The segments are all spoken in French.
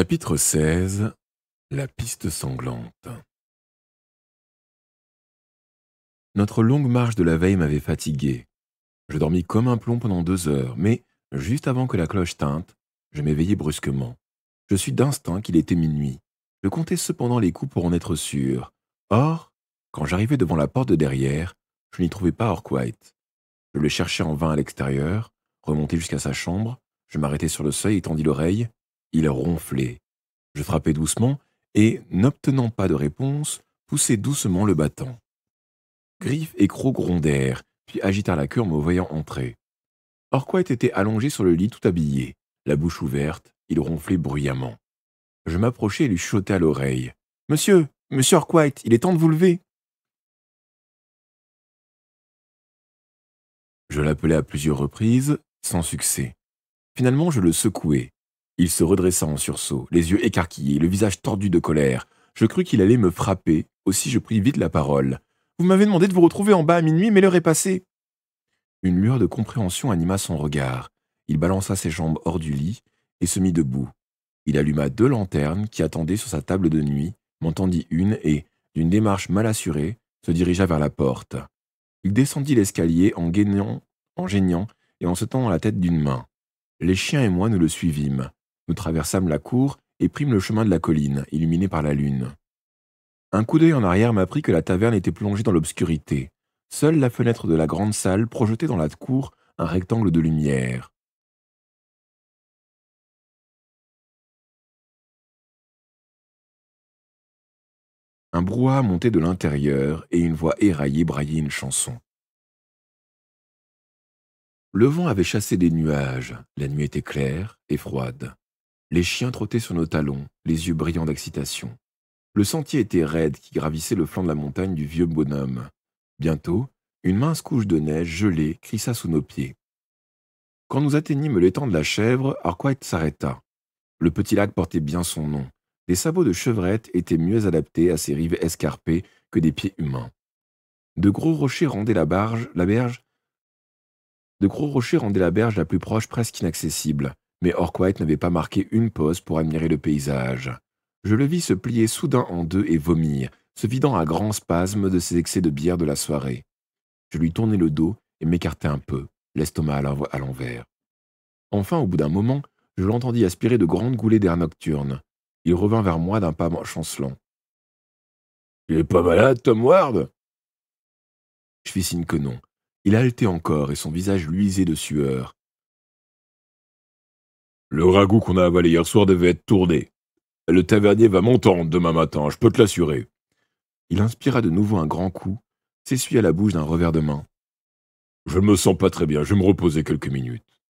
Chapitre 16 La piste sanglante Notre longue marche de la veille m'avait fatigué. Je dormis comme un plomb pendant deux heures, mais juste avant que la cloche tinte, je m'éveillai brusquement. Je suis d'instinct qu'il était minuit. Je comptais cependant les coups pour en être sûr. Or, quand j'arrivais devant la porte de derrière, je n'y trouvais pas Orquite. Je le cherchais en vain à l'extérieur, Remontai jusqu'à sa chambre, je m'arrêtai sur le seuil et tendis l'oreille, il ronflait. Je frappai doucement et, n'obtenant pas de réponse, poussai doucement le battant. Griffes et crocs grondèrent, puis agitèrent la queue en me voyant entrer. Orquette était allongé sur le lit tout habillé, la bouche ouverte, il ronflait bruyamment. Je m'approchai et lui chuchotai à l'oreille. Monsieur, monsieur Orquoit, il est temps de vous lever. Je l'appelai à plusieurs reprises, sans succès. Finalement, je le secouai. Il se redressa en sursaut, les yeux écarquillés, le visage tordu de colère. Je crus qu'il allait me frapper, aussi je pris vite la parole. Vous m'avez demandé de vous retrouver en bas à minuit, mais l'heure est passée. Une lueur de compréhension anima son regard. Il balança ses jambes hors du lit et se mit debout. Il alluma deux lanternes qui attendaient sur sa table de nuit, m'entendit une et, d'une démarche mal assurée, se dirigea vers la porte. Il descendit l'escalier en gaignant, en geignant et en se tendant la tête d'une main. Les chiens et moi nous le suivîmes. Nous traversâmes la cour et prîmes le chemin de la colline, illuminé par la lune. Un coup d'œil en arrière m'apprit que la taverne était plongée dans l'obscurité. Seule la fenêtre de la grande salle projetait dans la cour un rectangle de lumière. Un brouhaha montait de l'intérieur et une voix éraillée braillait une chanson. Le vent avait chassé des nuages, la nuit était claire et froide. Les chiens trottaient sur nos talons, les yeux brillants d'excitation. Le sentier était raide qui gravissait le flanc de la montagne du vieux bonhomme. Bientôt, une mince couche de neige gelée crissa sous nos pieds. Quand nous atteignîmes l'étang de la chèvre, Arquette s'arrêta. Le petit lac portait bien son nom. Des sabots de chevrette étaient mieux adaptés à ces rives escarpées que des pieds humains. De gros rochers rendaient la barge, la berge. De gros rochers rendaient la berge la plus proche presque inaccessible mais Orquite n'avait pas marqué une pause pour admirer le paysage. Je le vis se plier soudain en deux et vomir, se vidant à grands spasmes de ses excès de bière de la soirée. Je lui tournai le dos et m'écartai un peu, l'estomac à l'envers. Enfin, au bout d'un moment, je l'entendis aspirer de grandes goulées d'air nocturne. Il revint vers moi d'un pas chancelant. « Il est pas malade, Tom Ward ?» Je fis signe que non. Il haletait encore et son visage luisait de sueur. Le ragoût qu'on a avalé hier soir devait être tourné. Le tavernier va m'entendre demain matin, je peux te l'assurer. Il inspira de nouveau un grand coup, s'essuya la bouche d'un revers de main. Je ne me sens pas très bien, je vais me reposer quelques minutes.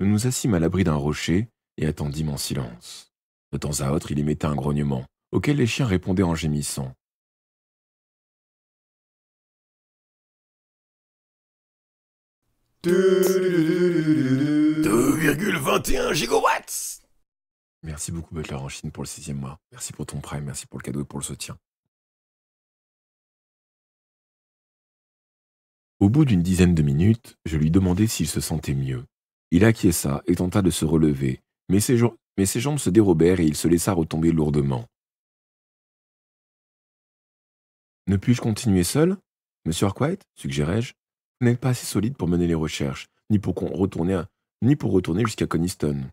Nous nous assîmes à l'abri d'un rocher et attendîmes en silence. De temps à autre, il émettait un grognement, auquel les chiens répondaient en gémissant. 2,21 gigawatts Merci beaucoup Butler en Chine pour le sixième mois. Merci pour ton prime, merci pour le cadeau et pour le soutien. Au bout d'une dizaine de minutes, je lui demandai s'il se sentait mieux. Il acquiesça et tenta de se relever, mais ses, jambes se dérobèrent et il se laissa retomber lourdement. Ne puis-je continuer seul, monsieur Arquite » je n'est pas assez solide pour mener les recherches, ni pour retourner, à... ni pour retourner jusqu'à Coniston.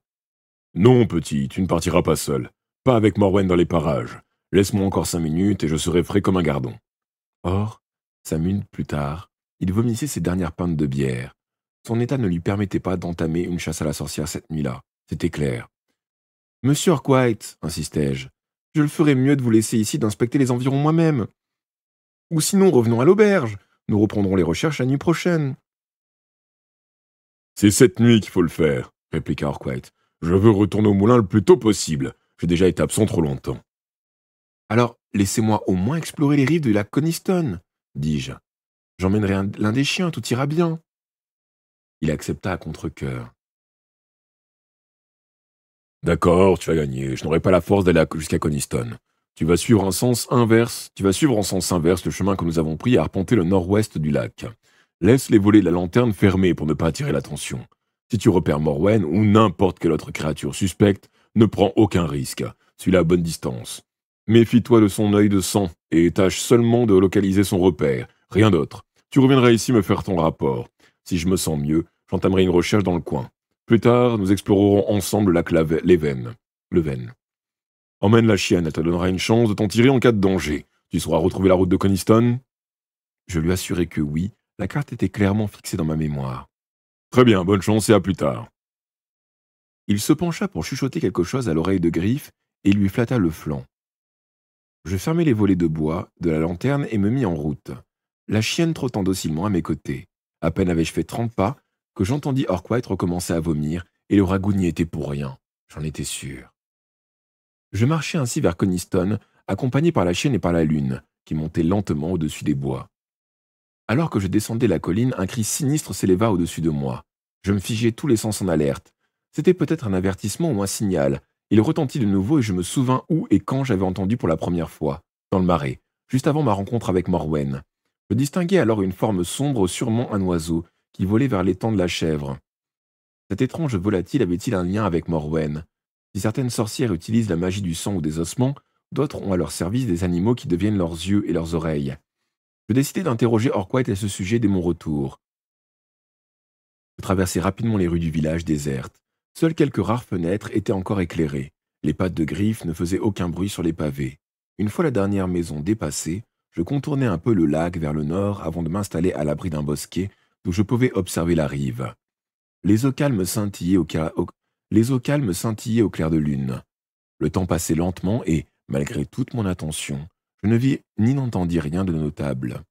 Non, petit, tu ne partiras pas seul. Pas avec Morwen dans les parages. Laisse-moi encore cinq minutes et je serai frais comme un gardon. Or, cinq minutes plus tard, il vomissait ses dernières pintes de bière. Son état ne lui permettait pas d'entamer une chasse à la sorcière cette nuit-là, c'était clair. Monsieur Arkwright, insistai-je, je le ferais mieux de vous laisser ici d'inspecter les environs moi-même. Ou sinon, revenons à l'auberge. Nous reprendrons les recherches la nuit prochaine. C'est cette nuit qu'il faut le faire, répliqua Arkwright. Je veux retourner au moulin le plus tôt possible. J'ai déjà été absent trop longtemps. Alors, laissez-moi au moins explorer les rives du lac Coniston, dis-je. J'emmènerai l'un des chiens, tout ira bien. Il accepta à contre-coeur. D'accord, tu vas gagner. Je n'aurai pas la force d'aller jusqu'à Coniston. Tu vas suivre sens inverse, tu vas suivre en sens inverse le chemin que nous avons pris à arpenter le nord-ouest du lac. Laisse les volets de la lanterne fermés pour ne pas attirer l'attention. Si tu repères Morwen ou n'importe quelle autre créature suspecte, ne prends aucun risque. Suis-la à bonne distance. Méfie-toi de son œil de sang et tâche seulement de localiser son repère, rien d'autre. Tu reviendras ici me faire ton rapport. Si je me sens mieux, j'entamerai une recherche dans le coin. Plus tard, nous explorerons ensemble la clave le Leven. Emmène la chienne, elle te donnera une chance de t'en tirer en cas de danger. Tu sauras retrouver la route de Coniston Je lui assurai que oui, la carte était clairement fixée dans ma mémoire. Très bien, bonne chance et à plus tard. Il se pencha pour chuchoter quelque chose à l'oreille de Griff et lui flatta le flanc. Je fermai les volets de bois de la lanterne et me mis en route, la chienne trottant docilement à mes côtés. À peine avais-je fait trente pas que j'entendis Orquite recommencer à vomir et le n'y était pour rien, j'en étais sûr. Je marchais ainsi vers Coniston, accompagné par la chienne et par la lune, qui montait lentement au-dessus des bois. Alors que je descendais la colline, un cri sinistre s'éleva au-dessus de moi. Je me figeai tous les sens en alerte. C'était peut-être un avertissement ou un signal. Il retentit de nouveau et je me souvins où et quand j'avais entendu pour la première fois, dans le marais, juste avant ma rencontre avec Morwen. Je distinguai alors une forme sombre, sûrement un oiseau, qui volait vers l'étang de la chèvre. Cet étrange volatile avait-il un lien avec Morwen si certaines sorcières utilisent la magie du sang ou des ossements, d'autres ont à leur service des animaux qui deviennent leurs yeux et leurs oreilles. Je décidai d'interroger Orquite à ce sujet dès mon retour. Je traversai rapidement les rues du village désertes. Seules quelques rares fenêtres étaient encore éclairées. Les pattes de griffes ne faisaient aucun bruit sur les pavés. Une fois la dernière maison dépassée, je contournai un peu le lac vers le nord avant de m'installer à l'abri d'un bosquet où je pouvais observer la rive. Les eaux calmes scintillaient au, cas où les eaux calmes scintillaient au clair de lune. Le temps passait lentement et, malgré toute mon attention, je ne vis ni n'entendis rien de notable.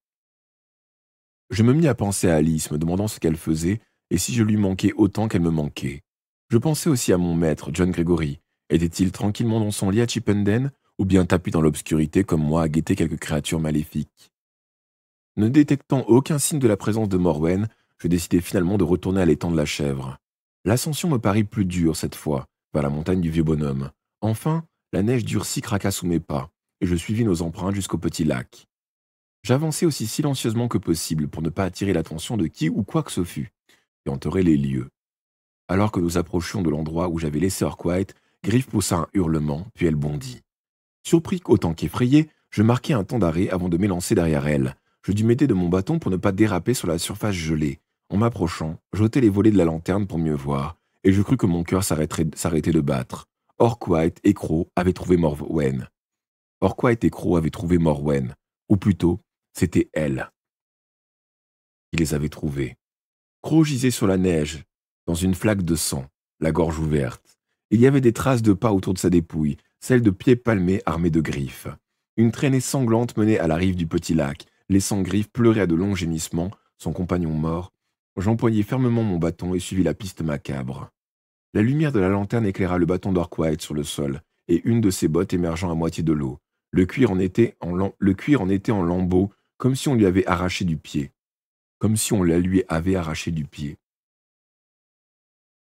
Je me mis à penser à Alice, me demandant ce qu'elle faisait et si je lui manquais autant qu'elle me manquait. Je pensais aussi à mon maître, John Gregory. Était-il tranquillement dans son lit à Chippenden ou bien tapu dans l'obscurité comme moi à guetter quelques créatures maléfiques Ne détectant aucun signe de la présence de Morwen, je décidai finalement de retourner à l'étang de la chèvre. L'ascension me parut plus dure cette fois, par la montagne du vieux bonhomme. Enfin, la neige durcie craqua sous mes pas, et je suivis nos empreintes jusqu'au petit lac. J'avançai aussi silencieusement que possible pour ne pas attirer l'attention de qui ou quoi que ce fût, et enterrer les lieux. Alors que nous approchions de l'endroit où j'avais laissé Orquite, Griff poussa un hurlement, puis elle bondit. Surpris autant qu'effrayé, je marquai un temps d'arrêt avant de m'élancer derrière elle. Je dus m'aider de mon bâton pour ne pas déraper sur la surface gelée, en m'approchant, j'ôtai les volets de la lanterne pour mieux voir, et je crus que mon cœur s'arrêtait de battre. Orquite et Crow avaient trouvé Morwen. Orquite et Crow avaient trouvé Morwen, ou plutôt, c'était elle. Il les avait trouvés. Crow gisait sur la neige, dans une flaque de sang, la gorge ouverte. Il y avait des traces de pas autour de sa dépouille, celles de pieds palmés armés de griffes. Une traînée sanglante menait à la rive du petit lac, laissant Griff pleurer à de longs gémissements, son compagnon mort, J'empoignai fermement mon bâton et suivis la piste macabre. La lumière de la lanterne éclaira le bâton d'Orquite sur le sol, et une de ses bottes émergeant à moitié de l'eau. Le cuir en était en, lambeaux, comme si on lui avait arraché du pied. Comme si on la lui avait arraché du pied.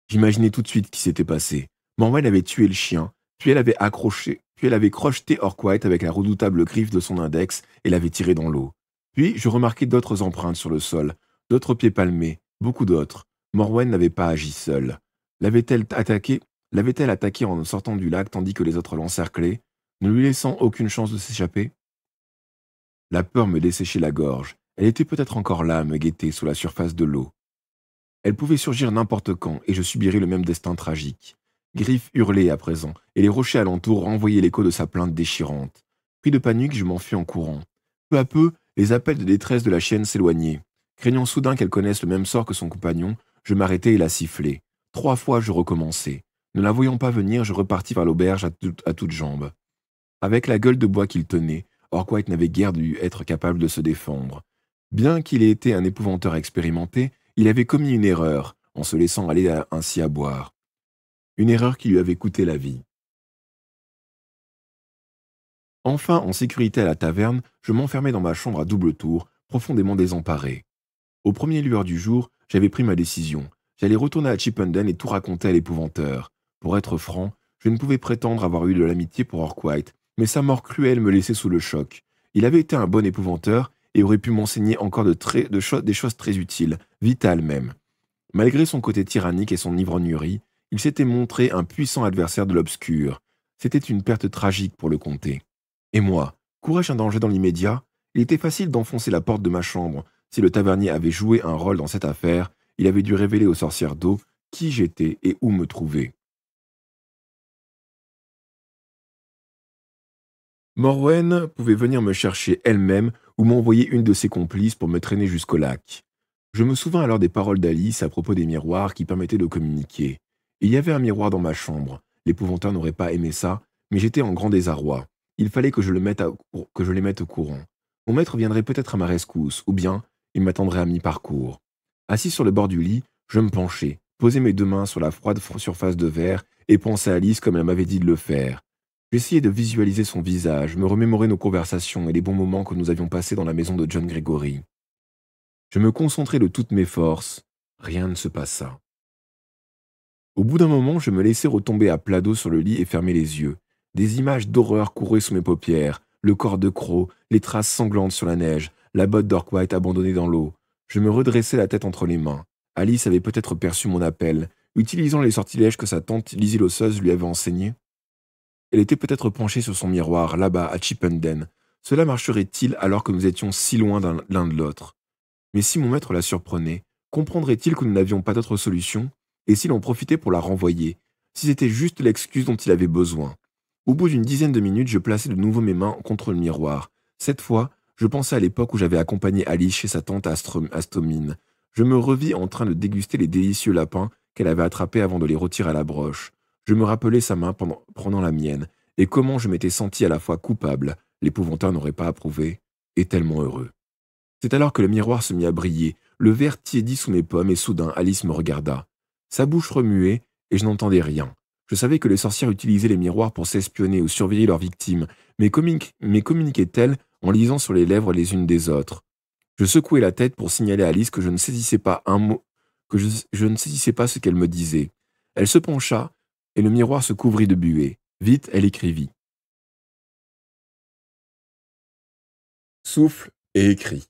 J'imaginais tout de suite ce qui s'était passé. Morwen avait tué le chien, puis elle avait accroché, puis elle avait crocheté Orquite avec la redoutable griffe de son index et l'avait tiré dans l'eau. Puis je remarquai d'autres empreintes sur le sol, D'autres pieds palmés, beaucoup d'autres. Morwen n'avait pas agi seul. L'avait-elle attaquée, L'avait-elle attaquée en sortant du lac tandis que les autres l'encerclaient, ne lui laissant aucune chance de s'échapper La peur me desséchait la gorge. Elle était peut-être encore là, me guetter sous la surface de l'eau. Elle pouvait surgir n'importe quand, et je subirais le même destin tragique. Griff hurlait à présent, et les rochers alentour renvoyaient l'écho de sa plainte déchirante. Pris de panique, je m'enfuis en courant. Peu à peu, les appels de détresse de la chienne s'éloignaient. Craignant soudain qu'elle connaisse le même sort que son compagnon, je m'arrêtai et la sifflai. Trois fois je recommençai. Ne la voyant pas venir, je repartis vers l'auberge à, toutes jambes. Avec la gueule de bois qu'il tenait, Orquite n'avait guère dû être capable de se défendre. Bien qu'il ait été un épouvanteur expérimenté, il avait commis une erreur en se laissant aller ainsi à boire. Une erreur qui lui avait coûté la vie. Enfin, en sécurité à la taverne, je m'enfermai dans ma chambre à double tour, profondément désemparé. Au premier lueur du jour, j'avais pris ma décision. J'allais retourner à Chippenden et tout raconter à l'épouvanteur. Pour être franc, je ne pouvais prétendre avoir eu de l'amitié pour Orkwhite, mais sa mort cruelle me laissait sous le choc. Il avait été un bon épouvanteur et aurait pu m'enseigner encore de, de des choses très utiles, vitales même. Malgré son côté tyrannique et son ivrognerie, il s'était montré un puissant adversaire de l'obscur. C'était une perte tragique pour le comté. Et moi, courais-je un danger dans l'immédiat Il était facile d'enfoncer la porte de ma chambre, si le tavernier avait joué un rôle dans cette affaire, il avait dû révéler aux sorcières d'eau qui j'étais et où me trouver. Morwen pouvait venir me chercher elle-même ou m'envoyer une de ses complices pour me traîner jusqu'au lac. Je me souvins alors des paroles d'Alice à propos des miroirs qui permettaient de communiquer. Il y avait un miroir dans ma chambre. L'épouvanteur n'aurait pas aimé ça, mais j'étais en grand désarroi. Il fallait que je, le mette que je les mette au courant. Mon maître viendrait peut-être à ma rescousse, ou bien il m'attendrait à mi-parcours. Assis sur le bord du lit, je me penchai, posai mes deux mains sur la froide surface de verre et pensai à Alice comme elle m'avait dit de le faire. J'essayais de visualiser son visage, me remémorer nos conversations et les bons moments que nous avions passés dans la maison de John Gregory. Je me concentrai de toutes mes forces. Rien ne se passa. Au bout d'un moment, je me laissai retomber à plat dos sur le lit et fermer les yeux. Des images d'horreur couraient sous mes paupières, le corps de Croc, les traces sanglantes sur la neige, la botte est abandonnée dans l'eau. Je me redressai la tête entre les mains. Alice avait peut-être perçu mon appel, utilisant les sortilèges que sa tante Lizzie l'osseuse lui avait enseignés. Elle était peut-être penchée sur son miroir, là-bas, à Chippenden. Cela marcherait-il alors que nous étions si loin l'un de l'autre Mais si mon maître la surprenait, comprendrait-il que nous n'avions pas d'autre solution Et s'il en profitait pour la renvoyer Si c'était juste l'excuse dont il avait besoin Au bout d'une dizaine de minutes, je plaçai de nouveau mes mains contre le miroir. Cette fois, je pensais à l'époque où j'avais accompagné Alice chez sa tante Astomine. Je me revis en train de déguster les délicieux lapins qu'elle avait attrapés avant de les retirer à la broche. Je me rappelais sa main pendant, prenant la mienne, et comment je m'étais senti à la fois coupable, l'épouvantin n'aurait pas approuvé, et tellement heureux. C'est alors que le miroir se mit à briller, le verre tiédit sous mes pommes, et soudain Alice me regarda. Sa bouche remuait, et je n'entendais rien. Je savais que les sorcières utilisaient les miroirs pour s'espionner ou surveiller leurs victimes, mais, communiquaient-elles en lisant sur les lèvres les unes des autres. Je secouai la tête pour signaler à Alice que je ne saisissais pas un mot, que je, ne saisissais pas ce qu'elle me disait. Elle se pencha, et le miroir se couvrit de buée. Vite, elle écrivit. Souffle et écrit.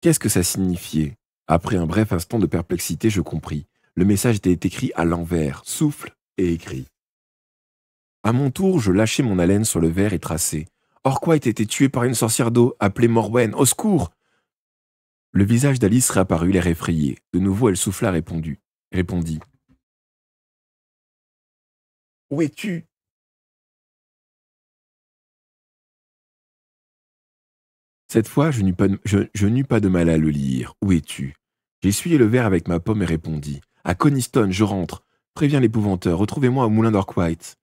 Qu'est-ce que ça signifiait Après un bref instant de perplexité, je compris. Le message était écrit à l'envers, souffle et écrit. À mon tour, je lâchai mon haleine sur le verre et tracé. Orquite était été tué par une sorcière d'eau appelée Morwen. Au secours Le visage d'Alice réapparut, l'air effrayé. De nouveau, elle souffla, répondu, répondit. Où es-tu Cette fois, je n'eus pas, de mal à le lire. Où es-tu J'essuyai le verre avec ma pomme et répondis. À Coniston, je rentre. Préviens l'épouvanteur. Retrouvez-moi au moulin d'Orquite.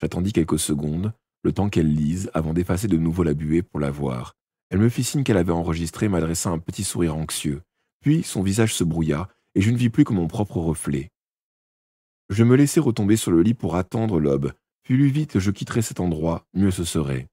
J'attendis quelques secondes temps qu'elle lise avant d'effacer de nouveau la buée pour la voir. Elle me fit signe qu'elle avait enregistré, m'adressa un petit sourire anxieux. Puis son visage se brouilla, et je ne vis plus que mon propre reflet. Je me laissai retomber sur le lit pour attendre l'aube, puis lui vite je quitterais cet endroit, mieux ce serait.